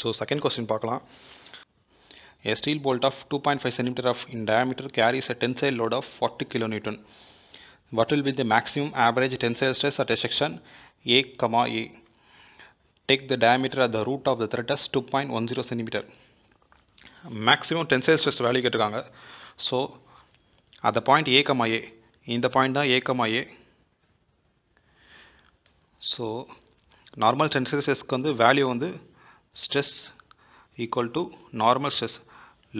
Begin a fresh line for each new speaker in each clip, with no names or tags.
So second question பார்க்கலாம் A steel bolt of 2.5 cm of in diameter carries a tensile load of 40 kN. What will be the maximum average tensile stress at a section A, A? Take the diameter at the root of the thread as 2.10 cm. Maximum tensile stress value கேட்டிருக்காங்க so at the point A, A இந்த point தான் A, A so normal tensile ஸ்ட்ரெஸ்க்கு வந்து value வந்து stress equal to normal stress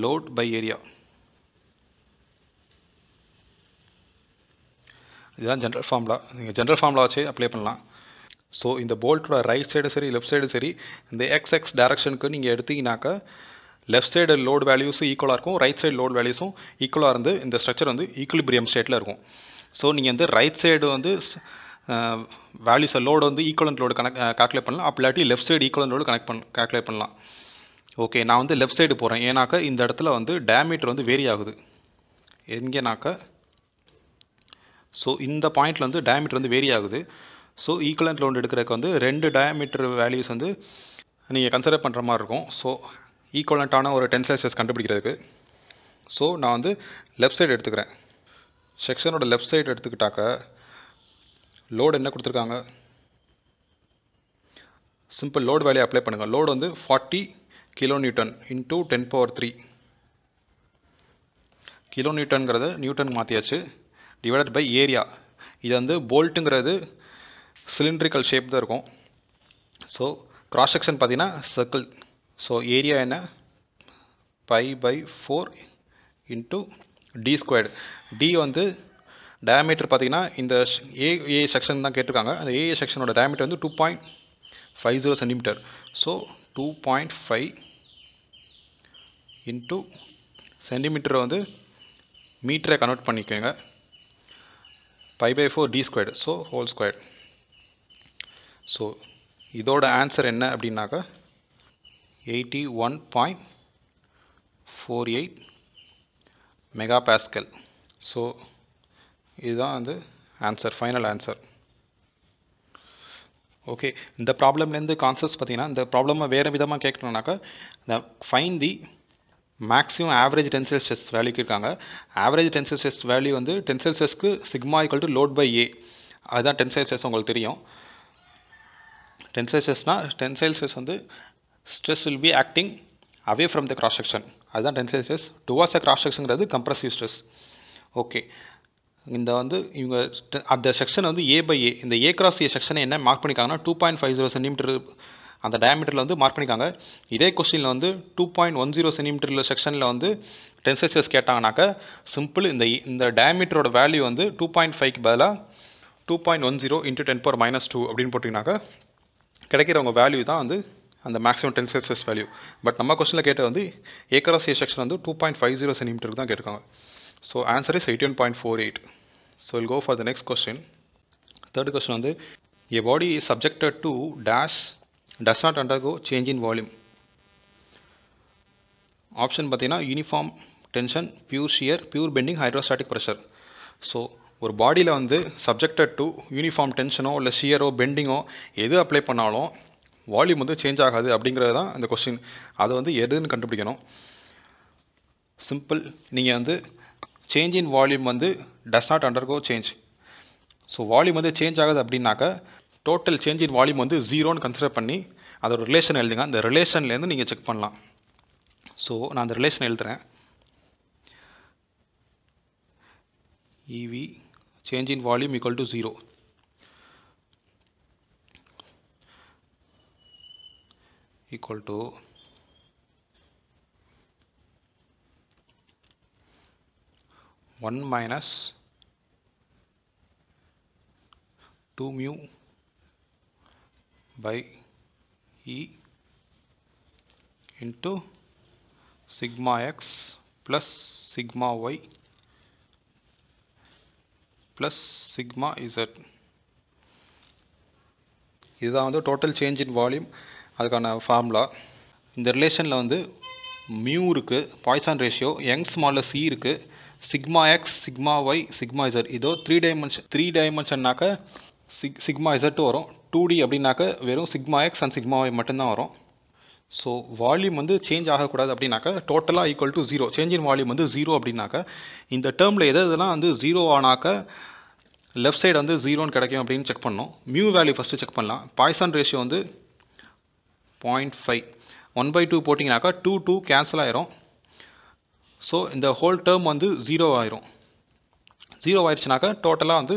load by area இதுதான் general formula நீங்கள் general formula வச்சு apply பண்ணலாம் ஸோ இந்த போல்ட்டோட ரைட் சைடு சரி லெஃப்ட் சைடு சரி இந்த எக்ஸ் எக்ஸ் டேரக்ஷனுக்கு நீங்கள் எடுத்தீங்கன்னாக்கா லெஃப்ட் சைடு லோடு வேல்யூஸும் ஈக்குவலாக இருக்கும் ரைட் சைடு லோடு வேல்யூஸும் ஈக்குவலாக இருந்து இந்த ஸ்ட்ரக்சர் வந்து ஈக்குலிபிரியம் ஸ்டேட்டில் இருக்கும் ஸோ நீங்கள் வந்து ரைட் சைடு வந்து வேல்யூஸ் லோடு வந்து ஈக்குவலன்ட் லோடு கனெக்ட் கால்குலேட் பண்ணலாம் அப்படி இல்லாட்டி left side equivalent load connect பண்ண கால்குலேட் பண்ணலாம் ஓகே நான் வந்து லெஃப்ட் சைடு போகிறேன் ஏன்னாக்கா இந்த இடத்துல வந்து டேமீட்டர் வந்து வேரி ஆகுது எங்கேனாக்கா ஸோ இந்த பாயிண்டில் வந்து டயமீட்டர் வந்து வேரி ஆகுது ஸோ ஈக்குவலண்ட் லோன் எடுக்கிறதுக்கு வந்து ரெண்டு டயமீட்டர் வேல்யூஸ் வந்து நீங்கள் கன்சிடர் பண்ணுற மாதிரி இருக்கும் ஸோ ஈக்குவலண்ட்டான ஒரு டென் ஸ்ட்ரெஸ் கண்டுபிடிக்கிறதுக்கு ஸோ நான் வந்து லெஃப்ட் சைடு எடுத்துக்கிறேன் செக்ஷனோட லெஃப்ட் சைடு எடுத்துக்கிட்டாக்க லோடு என்ன கொடுத்துருக்காங்க சிம்பிள் லோடு வேலையை அப்ளை பண்ணுங்கள் லோடு வந்து forty kilo newton into ten power three kilo நியூட்டன்கிறது நியூட்டன் மாற்றியாச்சு டிவைடட் பை ஏரியா இது வந்து போல்ட்டுங்கிறது சிலிண்ட்ரிக்கல் ஷேப் தான் இருக்கும் ஸோ கிராஸ் செக்ஷன் பார்த்தீங்கன்னா சர்க்கிள் ஸோ ஏரியா என்ன pi pi four into D squared D வந்து டயமீட்டர் பார்த்திங்கன்னா இந்த ஏ ஏ செக்ஷன் தான் கேட்டிருக்காங்க அந்த ஏஏ செக்ஷனோட டயமீட்டர் வந்து two point five zero centimetre so two point five into சென்டிமீட்டரை வந்து மீட்டரை கன்வெர்ட் பண்ணிக்கோங்க pi pi four D squared so whole squared so இதோட ஆன்சர் என்ன அப்படின்னாக்கா eighty one point four eight mega pascal so இதுதான் வந்து ஆன்சர் ஃபைனல் ஆன்சர் ஓகே இந்த ப்ராப்ளம்லேருந்து கான்செப்ட்ஸ் பார்த்திங்கன்னா இந்த ப்ராப்ளமை வேறு விதமாக கேட்கணுன்னாக்கா இந்த find the maximum average tensile stress வேல்யூக்கு இருக்காங்க ஆவரேஜ் டென்சல் ஸ்ட்ரெஸ் வேல்யூ வந்து டென்சல் ஸ்ட்ரெஸ்க்கு sigma equal to load by A அதுதான் டென்சைல் ஸ்ட்ரெஸ் உங்களுக்கு தெரியும் டென்சைல் ஸ்ட்ரெஸ்னால் டென்சைல் ஸ்ட்ரெஸ் வந்து stress will be acting away from the cross section அதுதான் tensile stress towards a cross செக்ஷனுங்கிறது கம்ப்ரஸிவ் ஸ்ட்ரெஸ் ஓகே இந்த வந்து இவங்க அந்த செக்ஷன் வந்து ஏ பை ஏ இந்த ஏ கிராஸ் ஏ செக்ஷனை என்ன மார்க் பண்ணிக்காங்கன்னா two point five zero centimetre அந்த டயமீட்டரில் வந்து மார்க் பண்ணிக்காங்க இதே கொஸ்டினில் வந்து டூ பாயிண்ட் ஒன் ஜீரோ சென்டிமீட்டரில் செக்ஷனில் வந்து டென்சைசஸ் கேட்டாங்கனாக்கா சிம்பிள் இந்த இந்த டயமீட்டரோட வேல்யூ வந்து டூ பாயிண்ட் ஃபைவ்க்கு பதிலாக two point one zero into ten power minus two அப்படின்னு போட்டிங்கனாக்கா கிடைக்கிறவங்க வேல்யூ தான் வந்து அந்த மேக்ஸிமம் டென்சைசஸ் வேல்யூ பட் நம்ம கொஸ்டினில் கேட்டது வந்து ஏக்கராஸ் ஏ செக்ஷன் வந்து டூ பாயிண்ட் ஃபைவ் ஜீரோ சென்டிமீட்டருக்கு தான் கேட்டிருக்காங்க So answer is 18.48. So we'll go for the next next question third question வந்து a body is subjected to dash does not undergo change in volume. Option பார்த்தீங்கன்னா uniform tension pure shear pure bending hydrostatic pressure so ஒரு பாடியில் வந்து subjected to uniform டென்ஷனோ இல்லை ஷியரோ பெண்டிங்கோ எது apply பண்ணாலும் volume வந்து change ஆகாது அப்படிங்கிறது தான் இந்த கொஸ்டின் அதை வந்து எதுன்னு கண்டுபிடிக்கணும் சிம்பிள் நீங்கள் வந்து சேஞ்ச் இன் வால்யூம் வந்து does not undergo change so volume வந்து சேஞ்ச் ஆகுது அப்படின்னாக்கா டோட்டல் சேஞ்ச் இன் வால்யூம் வந்து ஜீரோன்னு கன்சிடர் பண்ணி அதோட ரிலேஷன் எழுதுங்க அந்த ரிலேஷன்லேருந்து நீங்கள் செக் பண்ணலாம் ஸோ நான் அந்த ரிலேஷன் எழுதுகிறேன் e v change in volume equal to zero equal to 1 minus 2 mu by E into sigma x plus sigma y plus sigma z இதுதான் வந்து டோட்டல் சேஞ்ச் இன் வால்யூம் அதுக்கான ஃபார்முலா இந்த ரிலேஷனில் வந்து மியூ இருக்குது பாய்சான் ரேஷியோ யங்ஸ் மாலில் சி இருக்குது sigma X sigma Y sigma Z இதோ த்ரீ டைமென்ஷன் த்ரீ டைமென்ஷன்னாக்க சிக் சிக்மா இசட்டு வரும் டூ டி அப்படின்னாக்க வெறும் sigma X and sigma Y மட்டும்தான் வரும் ஸோ வால்யூம் வந்து சேஞ்ச் ஆகக்கூடாது அப்படின்னாக்க டோட்டலாக equal to zero change in volume வந்து ஜீரோ அப்படின்னாக்க இந்த டேர்மில் எதை எதுனா வந்து ஜீரோ ஆனாக்க லெஃப்ட் சைடு வந்து ஜீரோன்னு கிடைக்கும் அப்படின்னு செக் பண்ணோம் மியூ வேல்யூ ஃபஸ்ட்டு செக் பண்ணலாம் பாய்சான் ரேஷியோ வந்து point five one by two போட்டிங்கனாக்கா டூ டூ கேன்சல் ஆயிரும் ஸோ இந்த ஹோல் டேர்ம் வந்து ஜீரோ ஆயிரும் ஜீரோ ஆயிடுச்சுனாக்கா டோட்டலாக வந்து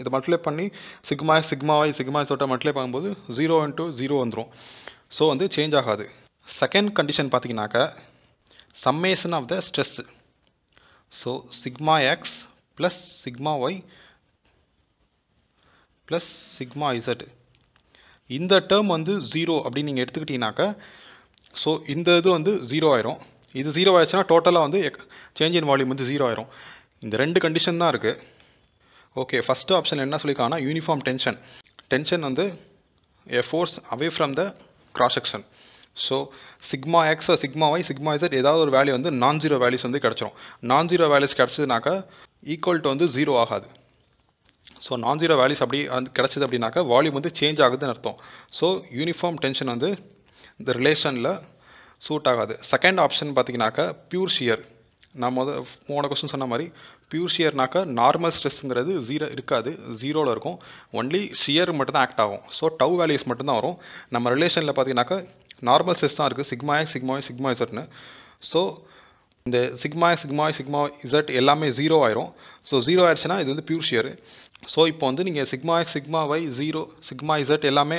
இதை மல்டிப்ளை பண்ணி சிக்மா சிக்மாவாய் சிக்மா சொல்லிட்டு மல்டிப்ளை பண்ணும்போது ஜீரோ இன்ட்டு ஜீரோ வந்துடும் ஸோ வந்து சேஞ்ச் ஆகாது செகண்ட் கண்டிஷன் பார்த்தீங்கன்னாக்கா summation of the stress so sigma X plus sigma Y plus sigma Z இந்த டேர்ம் வந்து ஜீரோ அப்படின்னு நீங்கள் எடுத்துக்கிட்டீங்கனாக்கா ஸோ இந்த இது வந்து ஜீரோ ஆயிரும் இது ஜீரோ ஆயிடுச்சுன்னா டோட்டலாக வந்து சேஞ்ச் இன் வால்யூம் வந்து ஜீரோ ஆயிரும் இந்த ரெண்டு கண்டிஷன் தான் இருக்குது ஓகே ஃபஸ்ட் ஆப்ஷன் என்ன சொல்லியிருக்காங்கன்னா யூனிஃபார்ம் டென்ஷன் டென்ஷன் வந்து a force away from the cross section so sigma X sigma Y sigma Z ஏதாவது ஒரு வேல்யூ வந்து நான் ஜீரோ வேல்யூஸ் வந்து கிடச்சிரும் நான் ஜீரோ வேல்யூஸ் கிடச்சதுனாக்கா ஈக்குவல் டு வந்து ஜீரோ ஆகாது ஸோ நான் ஜீரோ வேல்யூஸ் அப்படி வந்து கிடச்சிது அப்படின்னாக்கா வால்யூம் வந்து சேஞ்ச் ஆகுதுன்னு அர்த்தம் ஸோ யூனிஃபார்ம் டென்ஷன் வந்து இந்த ரிலேஷனில் சூட் ஆகாது செகண்ட் ஆப்ஷன் பார்த்தீங்கன்னாக்கா பியூர் ஷியர் நான் முத போன கொஸ்டின் சொன்ன மாதிரி பியூர் ஷியர்னாக்கா நார்மல் ஸ்ட்ரெஸ்ஸுங்கிறது ஜீரோ இருக்காது ஜீரோவில் இருக்கும் ஒன்லி ஷியர் மட்டும் தான் ஆக்ட் ஆகும் ஸோ டவ் வேல்யூஸ் மட்டும்தான் வரும் நம்ம ரிலேஷனில் பார்த்தீங்கன்னாக்கா நார்மல் ஸ்ட்ரெஸ் தான் இருக்குது சிக்மா எக்ஸ் சிக்மா இசட்னு ஸோ இந்த sigma sigma Y sigma sigma Z எல்லாமே ஜீரோ ஆயிரும் ஸோ ஜீரோ ஆயிடுச்சுன்னா இது வந்து பியூர் ஷியர் ஸோ இப்போ வந்து நீங்கள் sigma sigma Y zero sigma Z எல்லாமே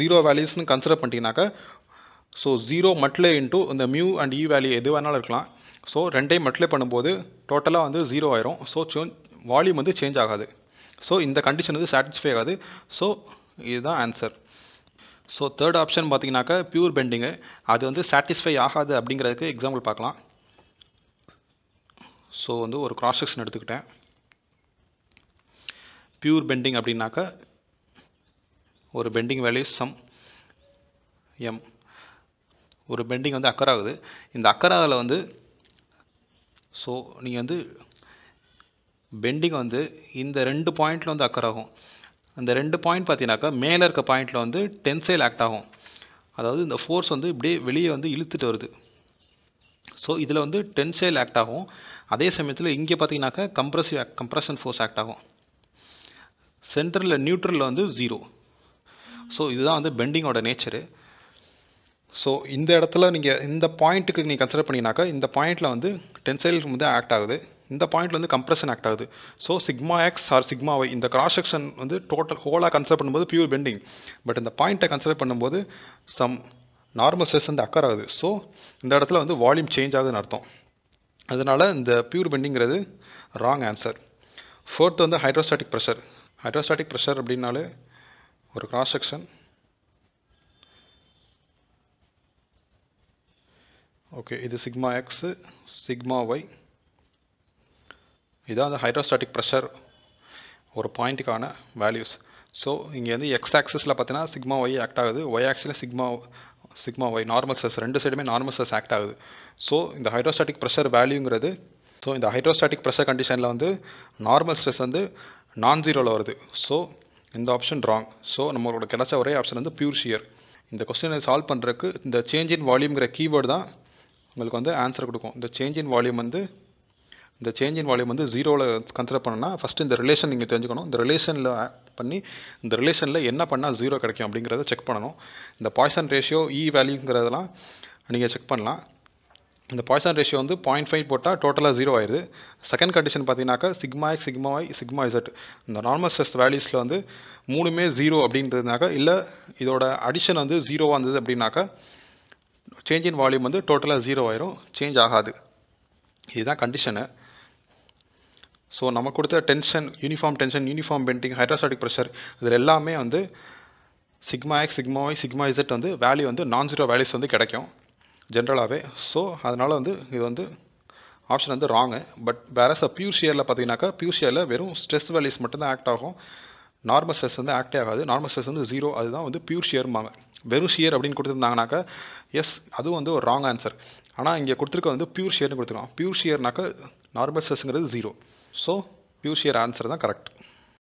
ஜீரோ வேல்யூஸ்னு கன்சிடர் பண்ணிட்டீங்கன்னாக்கா ஸோ ஜீரோ மட்லே இன்ட்டு இந்த mu and E e value எது வேணாலும் இருக்கலாம் ஸோ ரெண்டையும் மட்லே பண்ணும்போது டோட்டலாக வந்து ஜீரோ ஆயிரும் ஸோ வால்யூம் வந்து சேஞ்ச் ஆகாது ஸோ இந்த கண்டிஷன் வந்து சாட்டிஸ்ஃபை ஆகாது ஸோ இதுதான் ஆன்சர் ஸோ தேர்ட் ஆப்ஷன் பார்த்திங்கனாக்கா ப்யூர் பெண்டிங்கு அது வந்து சாட்டிஸ்ஃபை ஆகாது அப்படிங்கிறதுக்கு எக்ஸாம்பிள் பார்க்கலாம் ஸோ வந்து ஒரு க்ராஸ் செக்ஷன் எடுத்துக்கிட்டேன் ப்யூர் பெண்டிங் அப்படின்னாக்கா ஒரு பெண்டிங் வேல்யூ சம் எம் ஒரு பெண்டிங் வந்து அக்கர் ஆகுது இந்த அக்கர் ஆகல வந்து ஸோ நீங்கள் வந்து பெண்டிங் வந்து இந்த ரெண்டு பாயிண்டில் வந்து அக்கர் ஆகும் அந்த ரெண்டு பாயிண்ட் பார்த்தீங்கன்னாக்கா மேலே இருக்க பாயிண்டில் வந்து டென்சைல் ஆக்ட் ஆகும் அதாவது இந்த ஃபோர்ஸ் வந்து இப்படியே வெளியே வந்து இழுத்துட்டு வருது ஸோ இதில் வந்து டென்சைல் ஆக்ட் ஆகும் அதே சமயத்தில் இங்கே பார்த்தீங்கன்னாக்கா கம்ப்ரஸிவ் கம்ப்ரஷன் ஃபோர்ஸ் ஆக்ட் ஆகும் சென்டரில் நியூட்ரலில் வந்து ஜீரோ ஸோ இதுதான் வந்து பெண்டிங்கோட நேச்சரு ஸோ இந்த இடத்துல நீங்கள் இந்த பாயிண்ட்டுக்கு நீங்கள் கன்சிடர் பண்ணிங்கனாக்கா இந்த பாயிண்ட்டில் வந்து டென்சைல் வந்து ஆக்ட் ஆகுது இந்த பாயிண்ட்ல வந்து கம்ப்ரெஷன் ஆக்ட் ஆகுது so sigma X or sigma Y இந்த கிராஸ் செக்ஷன் வந்து டோட்டல் ஹோலாக கன்சிடர் பண்ணும்போது பியூர் பெண்டிங் பட் இந்த பாயிண்ட்டை கன்சிடர் பண்ணும்போது சம் நார்மல் ஸ்ட்ரெஸ் வந்து அக்கர் ஆகுது ஸோ இந்த இடத்துல வந்து வால்யூம் சேஞ்ச் ஆகுதுன்னு அர்த்தம் அதனால் இந்த பியூர் பெண்டிங்கிறது ராங் ஆன்சர் ஃபோர்த் வந்து ஹைட்ரோஸ்டாட்டிக் ப்ரெஷர் ஹைட்ரோஸ்டாட்டிக் ப்ரெஷர் அப்படின்னாலே ஒரு கிராஸ் செக்ஷன் ஓகே இது சிக்மா எக்ஸ் சிக்மா ஒய் இதான் அந்த ஹைட்ரோஸ்டாட்டிக் ப்ரெஷர் ஒரு பாயிண்ட்டுக்கான வேல்யூஸ் ஸோ இங்கே வந்து எக்ஸ் ஆக்சஸில் பார்த்தீங்கன்னா சிக்மா ஒய் ஆக்ட் ஆகுது ஒய் ஆக்சில் சிக்மா சிக்மா ஒய் நார்மல் சஸ் ரெண்டு சைடுமே நார்மல் சஸ் ஆக்ட் ஆகுது ஸோ இந்த ஹைட்ரோஸ்டாட்டிக் ப்ரெஷர் வேல்யூங்கிறது ஸோ இந்த ஹைட்ரோஸ்டாட்டிக் ப்ரெஷர் கண்டிஷனில் வந்து நார்மல் ஸ்ட்ரெஸ் வந்து நான் ஜீரோவில் வருது ஸோ இந்த ஆப்ஷன் ராங் ஸோ நம்மளோட கிடச்ச ஒரே ஆப்ஷன் வந்து பியூர் ஷியர் இந்த கொஸ்டினை சால்வ் பண்ணுறதுக்கு இந்த சேஞ்ச் இன் வால்யூம்ங்கிற கீவேர்டு தான் உங்களுக்கு வந்து ஆன்சர் கொடுக்கும் இந்த சேஞ்ச் இன் வால்யூம் வந்து இந்த சேஞ்ச் இன் வால்யூம் வந்து ஜீரோவில் கன்சிடர் பண்ணணும்னா ஃபஸ்ட்டு இந்த ரிலேஷன் நீங்கள் தெரிஞ்சுக்கணும் இந்த ரிலேஷனில் பண்ணி இந்த ரிலேஷனில் என்ன பண்ணால் ஜீரோ கிடைக்கும் அப்படிங்கிறத செக் பண்ணணும் இந்த பாய்சன் ரேஷியோ இ e வேல்யூங்கிறதெல்லாம் நீங்கள் செக் பண்ணலாம் இந்த பாய்சன் ரேஷியோ வந்து பாயிண்ட் ஃபைவ் போட்டால் டோட்டலாக ஜீரோ ஆயிடுது செகண்ட் கண்டிஷன் பார்த்தீங்கன்னாக்கா sigma X sigma Y sigma Z இந்த நார்மல் ஸ்ட்ரெஸ் வேல்யூஸில் வந்து மூணுமே ஜீரோ அப்படின்றதுனாக்கா இல்லை இதோட அடிஷன் வந்து ஜீரோவாக இருந்தது அப்படின்னாக்கா change in வால்யூம் வந்து டோட்டலாக ஜீரோ ஆயிரும் சேஞ்ச் ஆகாது இதுதான் கண்டிஷனு ஸோ நம்ம கொடுத்த tension uniform tension uniform bending pressure pressure இதில் எல்லாமே வந்து sigma x sigma y sigma z வந்து வேல்யூ வந்து நான் ஜீரோ வேல்யூஸ் வந்து கிடைக்கும் ஜென்ரலாகவே ஸோ அதனால் வந்து இது வந்து ஆப்ஷன் வந்து wrong பட் வேற சார் பியூர் ஷியரில் பார்த்தீங்கன்னாக்கா பியூர் ஷியரில் வெறும் ஸ்ட்ரெஸ் வேல்யூஸ் மட்டும்தான் ஆக்ட் ஆகும் நார்மல் stress வந்து act ஆகாது நார்மல் stress வந்து ஜீரோ அதுதான் வந்து shear மாமே வெறும் ஷியர் அப்படின்னு கொடுத்துருந்தாங்கனாக்கா எஸ் அதுவும் வந்து ஒரு ராங் ஆன்சர் ஆனால் இங்கே கொடுத்துருக்க வந்து பியூர் ஷியர்னு கொடுத்துருக்கோம் பியூர் ஷியர்னாக்கா நார்மல் ஸ்ட்ரெஸ்ஸுங்கிறது zero so pure shear answer தான் கரெக்ட்